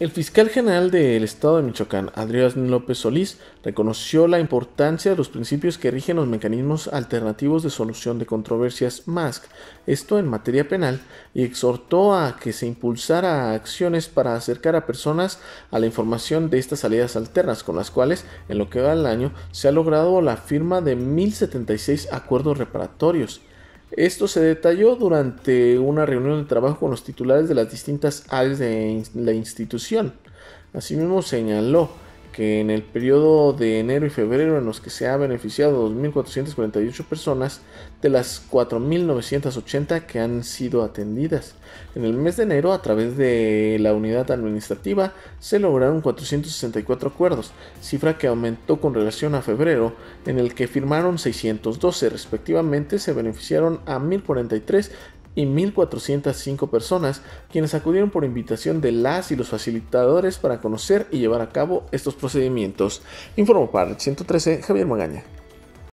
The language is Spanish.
El fiscal general del Estado de Michoacán, Adrián López Solís, reconoció la importancia de los principios que rigen los mecanismos alternativos de solución de controversias MASC, esto en materia penal, y exhortó a que se impulsara acciones para acercar a personas a la información de estas salidas alternas, con las cuales, en lo que va al año, se ha logrado la firma de 1.076 acuerdos reparatorios. Esto se detalló durante una reunión de trabajo con los titulares de las distintas áreas de la institución. Asimismo señaló que en el periodo de enero y febrero en los que se ha beneficiado 2.448 personas de las 4.980 que han sido atendidas. En el mes de enero, a través de la unidad administrativa, se lograron 464 acuerdos, cifra que aumentó con relación a febrero, en el que firmaron 612, respectivamente se beneficiaron a 1.043 y 1.405 personas quienes acudieron por invitación de las y los facilitadores para conocer y llevar a cabo estos procedimientos. Informo para 113 Javier Magaña.